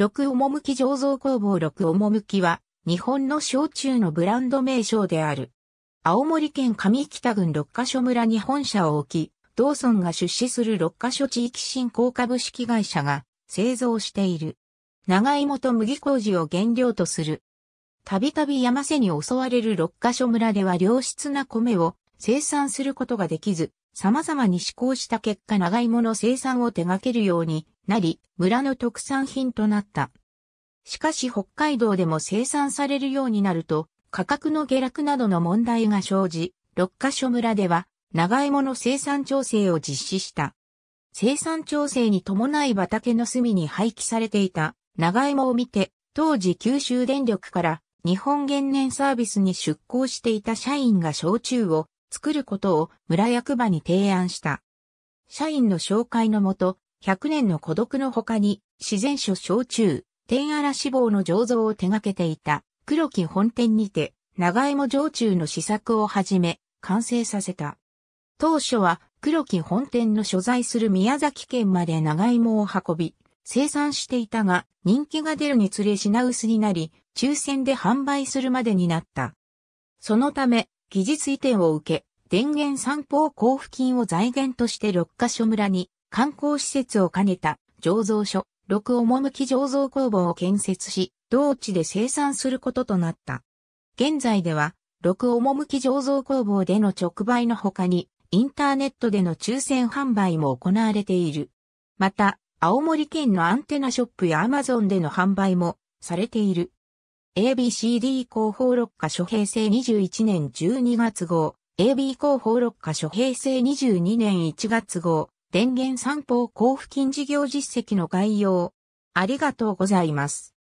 六趣醸造工房六趣は、日本の焼酎のブランド名称である。青森県上北郡六ヶ所村に本社を置き、道村が出資する六ヶ所地域振興株式会社が製造している。長芋と麦麹を原料とする。たびたび山瀬に襲われる六ヶ所村では良質な米を生産することができず、様々に試行した結果長芋の生産を手掛けるようになり、村の特産品となった。しかし北海道でも生産されるようになると、価格の下落などの問題が生じ、六ヶ所村では、長芋の生産調整を実施した。生産調整に伴い畑の隅に廃棄されていた長芋を見て、当時九州電力から日本原燃サービスに出向していた社員が焼酎を作ることを村役場に提案した。社員の紹介のもと、100年の孤独の他に、自然書焼酎、天荒志望の醸造を手掛けていた、黒木本店にて、長芋焼酎の試作を始め、完成させた。当初は、黒木本店の所在する宮崎県まで長芋を運び、生産していたが、人気が出るにつれ品薄になり、抽選で販売するまでになった。そのため、技術移転を受け、電源散歩交付金を財源として六ヶ所村に観光施設を兼ねた醸造所、六趣醸造工房を建設し、同地で生産することとなった。現在では、六趣醸造工房での直売の他に、インターネットでの抽選販売も行われている。また、青森県のアンテナショップやアマゾンでの販売もされている。ABCD 広報6課所平成21年12月号、AB 広報6課所平成22年1月号、電源三方交付金事業実績の概要。ありがとうございます。